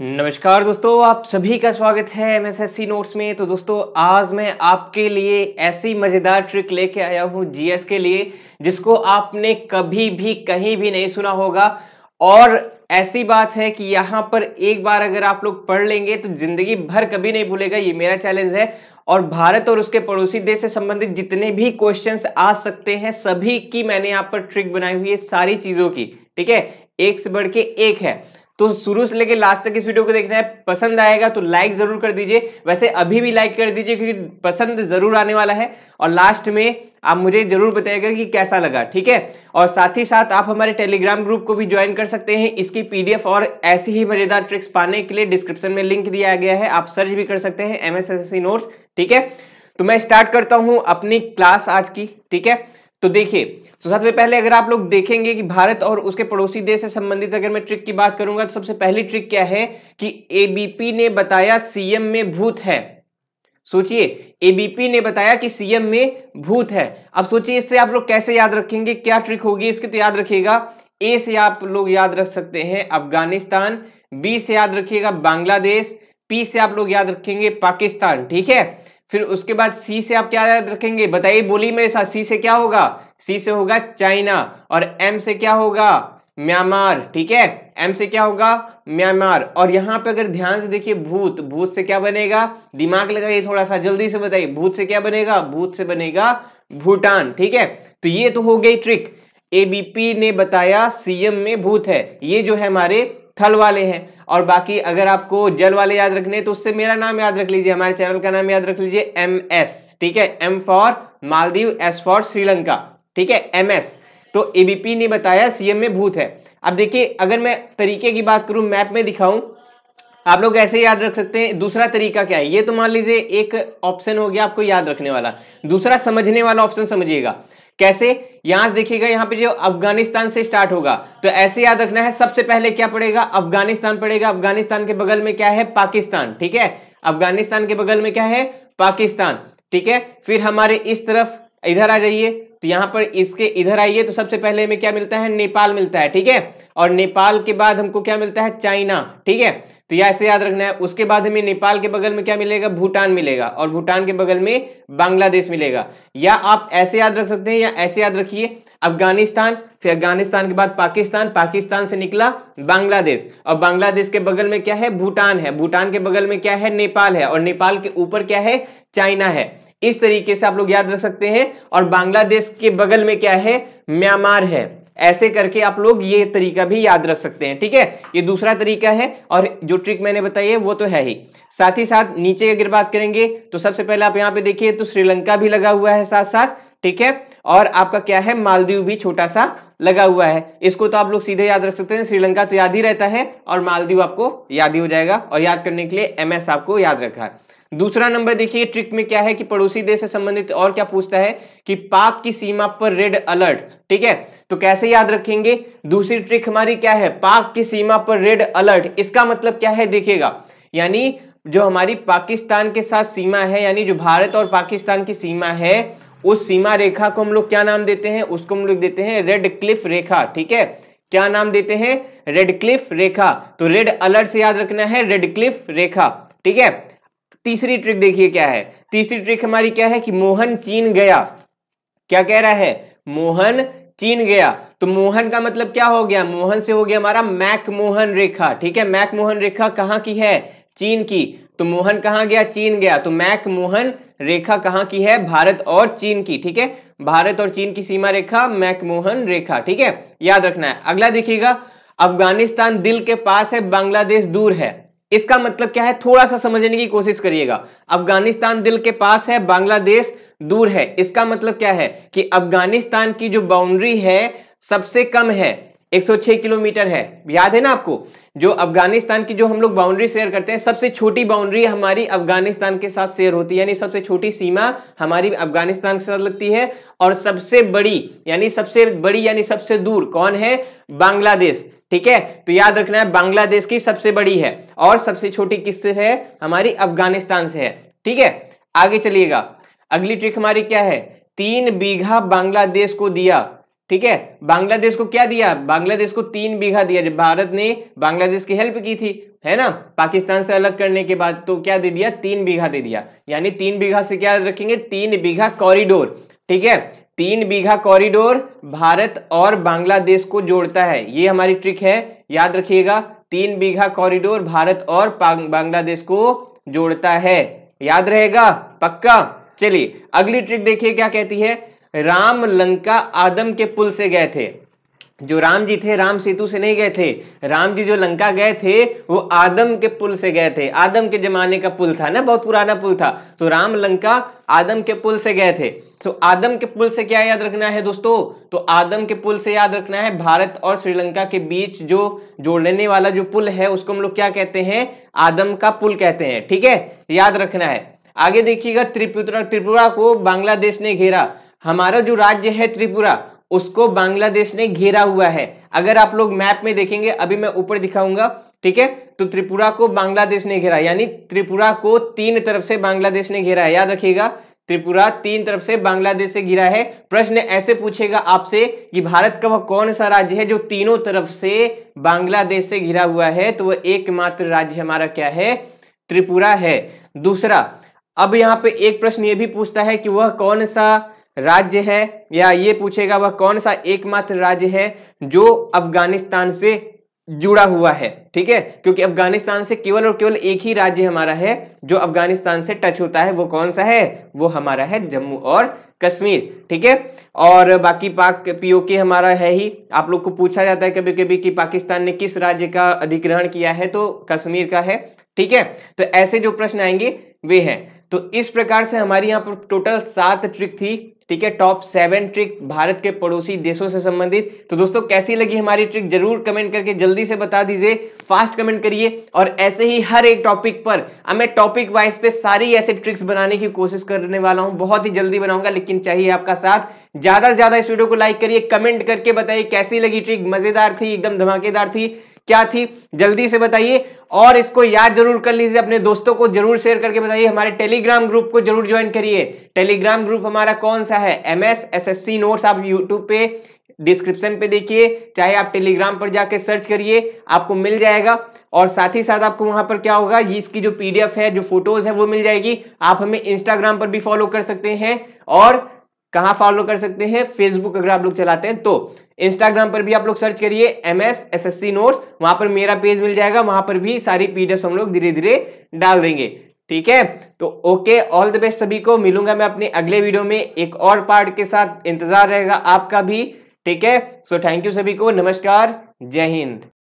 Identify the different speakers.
Speaker 1: नमस्कार दोस्तों आप सभी का स्वागत है M S S C notes में तो दोस्तों आज मैं आपके लिए ऐसी मज़ेदार ट्रिक लेके आया हूँ जीएस के लिए जिसको आपने कभी भी कहीं भी नहीं सुना होगा और ऐसी बात है कि यहाँ पर एक बार अगर आप लोग पढ़ लेंगे तो ज़िंदगी भर कभी नहीं भूलेगा ये मेरा चैलेंज है और भारत और उसके पड़ोसी देश से संबंधित जितने भी क्वेश्चंस आ सकते हैं सभी की मैंने यहाँ पर ट्रिक बनाई हुई है सारी चीज़ों की ठीक है एक से बढ़ के एक है तो शुरू से लेकर लास्ट तक इस वीडियो को देखना है पसंद आएगा तो लाइक जरूर कर दीजिए वैसे अभी भी लाइक कर दीजिए क्योंकि पसंद जरूर आने वाला है और लास्ट में आप मुझे जरूर बताइएगा कि कैसा लगा ठीक है और साथ ही साथ आप हमारे टेलीग्राम ग्रुप को भी ज्वाइन कर सकते हैं इसकी पीडीएफ और ऐसी ही मजेदार ट्रिक्स पाने के लिए डिस्क्रिप्शन में लिंक दिया गया है आप सर्च भी कर सकते हैं एम नोट्स ठीक है तो मैं स्टार्ट करता हूं अपनी क्लास आज की ठीक है तो देखिए तो सबसे पहले अगर आप लोग देखेंगे कि भारत और उसके पड़ोसी देश से संबंधित अगर मैं ट्रिक की बात करूंगा तो सबसे पहली ट्रिक क्या है कि एबीपी ने बताया सीएम में भूत है सोचिए एबीपी ने बताया कि सीएम में भूत है अब सोचिए इससे आप लोग कैसे याद रखेंगे क्या ट्रिक होगी इसके तो याद रखिएगा ए से आप लोग याद रख सकते हैं अफगानिस्तान बी से याद रखिएगा बांग्लादेश पी से आप लोग याद रखेंगे पाकिस्तान ठीक है फिर उसके बाद सी से आप क्या याद रखेंगे बताइए बोलिए मेरे साथ सी से क्या होगा सी से होगा चाइना और एम से क्या होगा म्यांमार ठीक है एम से क्या होगा म्यांमार और यहां पे अगर ध्यान से देखिए भूत भूत से क्या बनेगा दिमाग लगाइए थोड़ा सा जल्दी से बताइए भूत से क्या बनेगा भूत से बनेगा भूटान ठीक है तो ये तो हो गई ट्रिक एबीपी ने बताया सीएम में भूत है ये जो है हमारे थल वाले हैं और बाकी अगर आपको जल वाले याद रखने तो उससे मेरा नाम याद रख लीजिए हमारे चैनल का नाम याद रख लीजिए एम एस ठीक है M for Maldives S for Sri Lanka ठीक है एम एस तो एबीपी ने बताया सीएम में भूत है अब देखिए अगर मैं तरीके की बात करूं मैप में दिखाऊं आप लोग ऐसे याद रख सकते हैं दूसरा तरीका क्या है ये तो मान लीजिए एक ऑप्शन हो गया आपको याद रखने वाला दूसरा समझने वाला ऑप्शन समझिएगा कैसे यहां से देखिएगा यहां पे जो अफगानिस्तान से स्टार्ट होगा तो ऐसे याद रखना है सबसे पहले क्या पड़ेगा अफगानिस्तान पड़ेगा अफगानिस्तान के बगल में क्या है पाकिस्तान ठीक है अफगानिस्तान के बगल में क्या है पाकिस्तान ठीक है फिर हमारे इस तरफ इधर आ जाइए तो यहां पर इसके इधर आइए तो सबसे पहले हमें क्या मिलता है नेपाल मिलता है ठीक है और नेपाल के बाद हमको क्या मिलता है चाइना ठीक है तो यह ऐसे याद रखना है उसके बाद हमें नेपाल के बगल में क्या मिलेगा भूटान मिलेगा और भूटान के बगल में बांग्लादेश मिलेगा या आप ऐसे याद रख सकते हैं या ऐसे याद रखिए अफगानिस्तान फिर अफगानिस्तान के बाद पाकिस्तान पाकिस्तान से निकला बांग्लादेश और बांग्लादेश के बगल में क्या है भूटान है भूटान के बगल में क्या है नेपाल है और नेपाल के ऊपर क्या है चाइना है इस तरीके से आप लोग याद रख सकते हैं और बांग्लादेश के बगल में क्या है म्यांमार है ऐसे करके आप लोग ये तरीका भी याद रख सकते हैं ठीक है ये दूसरा तरीका है और जो ट्रिक मैंने बताई है वो तो है ही साथ ही साथ नीचे अगर बात करेंगे तो सबसे पहले आप यहाँ पे देखिए तो श्रीलंका भी लगा हुआ है साथ साथ ठीक है और आपका क्या है मालदीव भी छोटा सा लगा हुआ है इसको तो आप लोग सीधे याद रख सकते हैं श्रीलंका तो याद ही रहता है और मालदीव आपको याद ही हो जाएगा और याद करने के लिए एस आपको याद रखा है दूसरा नंबर देखिए ट्रिक में क्या है कि पड़ोसी देश से संबंधित और क्या पूछता है कि पाक की सीमा पर रेड अलर्ट ठीक है तो कैसे याद रखेंगे दूसरी ट्रिक हमारी क्या है पाक की सीमा पर रेड अलर्ट इसका मतलब क्या है देखिएगा यानी जो हमारी पाकिस्तान के साथ सीमा है यानी जो भारत और पाकिस्तान की सीमा है उस सीमा रेखा को हम लोग क्या नाम देते हैं उसको हम लोग देते हैं रेड क्लिफ रेखा ठीक है क्या नाम देते हैं रेड क्लिफ रेखा तो रेड अलर्ट से याद रखना है रेड क्लिफ रेखा ठीक है तीसरी ट्रिक देखिए क्या है तीसरी ट्रिक हमारी क्या है कि मोहन चीन गया क्या कह रहा है मोहन चीन गया तो मोहन का मतलब क्या हो गया मोहन से हो गया हमारा मैक मोहन रेखा ठीक है मैक मोहन रेखा कहाँ की है चीन की तो मोहन कहाँ गया चीन गया तो मैक मोहन रेखा कहाँ की है भारत और चीन की ठीक है भारत और चीन की सीमा रेखा मैक मोहन रेखा ठीक है याद रखना है अगला देखिएगा अफगानिस्तान दिल के पास है बांग्लादेश दूर है इसका मतलब क्या है थोड़ा सा समझने की कोशिश करिएगा अफगानिस्तान दिल के पास है बांग्लादेश दूर है इसका मतलब क्या है कि अफगानिस्तान की जो बाउंड्री है सबसे कम है 106 किलोमीटर है याद है ना आपको जो अफगानिस्तान की जो हम लोग बाउंड्री शेयर करते हैं सबसे छोटी बाउंड्री हमारी अफगानिस्तान के साथ शेयर होती है यानी सबसे छोटी सीमा हमारी अफगानिस्तान के साथ लगती है और सबसे बड़ी यानी सबसे बड़ी यानी सबसे दूर कौन है बांग्लादेश ठीक है तो याद रखना है बांग्लादेश की सबसे बड़ी है और सबसे छोटी किससे है हमारी अफगानिस्तान से है ठीक है आगे चलिएगा अगली ट्रिक हमारी क्या है तीन बीघा बांग्लादेश को दिया ठीक है बांग्लादेश को क्या दिया बांग्लादेश को तीन बीघा दिया जब भारत ने बांग्लादेश की हेल्प की थी है ना पाकिस्तान से अलग करने के बाद तो क्या दे दिया तीन बीघा दे दिया यानी तीन बीघा से क्या रखेंगे तीन बीघा कॉरिडोर ठीक है तीन बीघा कॉरिडोर भारत और बांग्लादेश को जोड़ता है ये हमारी ट्रिक है याद रखिएगा तीन बीघा कॉरिडोर भारत और बांग्लादेश को जोड़ता है याद रहेगा पक्का चलिए अगली ट्रिक देखिए क्या कहती है राम लंका आदम के पुल से गए थे जो राम जी थे राम सेतु से नहीं गए थे राम जी जो लंका गए थे वो आदम के पुल से गए थे आदम के जमाने का पुल था ना बहुत पुराना पुल था तो राम लंका आदम के पुल से गए थे तो आदम के पुल से क्या याद रखना है दोस्तों तो आदम के पुल से याद रखना है भारत और श्रीलंका के बीच जो जोड़ने वाला जो पुल है उसको हम लोग क्या कहते हैं आदम का पुल कहते हैं ठीक है याद रखना है आगे देखिएगा त्रिपुरा त्रिपुरा को बांग्लादेश ने घेरा हमारा जो राज्य है त्रिपुरा उसको बांग्लादेश ने घेरा हुआ है अगर आप लोग मैप में देखेंगे अभी मैं ऊपर दिखाऊंगा ठीक है तो त्रिपुरा को बांग्लादेश ने घेरा यानी त्रिपुरा को तीन तरफ से बांग्लादेश ने घेरा है याद रखिएगा त्रिपुरा तीन तरफ से बांग्लादेश से घिरा है प्रश्न ऐसे पूछेगा आपसे कि भारत का वह कौन सा राज्य है जो तीनों तरफ से बांग्लादेश से घिरा हुआ है तो वह एकमात्र राज्य हमारा क्या है त्रिपुरा है दूसरा अब यहाँ पे एक प्रश्न ये भी पूछता है कि वह कौन सा राज्य है या ये पूछेगा वह कौन सा एकमात्र राज्य है जो अफगानिस्तान से जुड़ा हुआ है ठीक है क्योंकि अफगानिस्तान से केवल और केवल एक ही राज्य हमारा है जो अफगानिस्तान से टच होता है वो कौन सा है वो हमारा है जम्मू और कश्मीर ठीक है और बाकी पाक पीओके हमारा है ही आप लोग को पूछा जाता है कभी कभी कि पाकिस्तान ने किस राज्य का अधिग्रहण किया है तो कश्मीर का है ठीक है तो ऐसे जो प्रश्न आएंगे वे हैं तो इस प्रकार से हमारी यहाँ पर टोटल सात ट्रिक थी ठीक है टॉप सेवन ट्रिक भारत के पड़ोसी देशों से संबंधित तो दोस्तों कैसी लगी हमारी ट्रिक जरूर कमेंट करके जल्दी से बता दीजिए फास्ट कमेंट करिए और ऐसे ही हर एक टॉपिक पर मैं टॉपिक वाइज पे सारी ऐसे ट्रिक्स बनाने की कोशिश करने वाला हूं बहुत ही जल्दी बनाऊंगा लेकिन चाहिए आपका साथ ज्यादा से ज्यादा इस वीडियो को लाइक करिए कमेंट करके बताइए कैसी लगी ट्रिक मजेदार थी एकदम धमाकेदार थी क्या थी जल्दी से बताइए और इसको याद जरूर कर लीजिए अपने दोस्तों को जरूर शेयर करके बताइए हमारे टेलीग्राम ग्रुप को जरूर ज्वाइन करिए टेलीग्राम ग्रुप हमारा कौन सा है M S S S C notes आप यूट्यूब पे डिस्क्रिप्शन पे देखिए चाहे आप टेलीग्राम पर जाके सर्च करिए आपको मिल जाएगा और साथ ही साथ आपको वहां पर क्या होगा ये इसकी जो पीडीएफ है जो फोटोज है वो मिल जाएगी आप हमें इंस्टाग्राम पर भी फॉलो कर सकते हैं और कहाँ फॉलो कर सकते हैं फेसबुक अगर आप लोग चलाते हैं तो इंस्टाग्राम पर भी आप लोग सर्च करिए M S S S C notes वहां पर मेरा पेज मिल जाएगा वहां पर भी सारी पीडीएफ हम लोग धीरे धीरे डाल देंगे ठीक है तो ओके ऑल द बेस्ट सभी को मिलूंगा मैं अपने अगले वीडियो में एक और पार्ट के साथ इंतजार रहेगा आपका भी ठीक है सो थैंक यू सभी को नमस्कार जय हिंद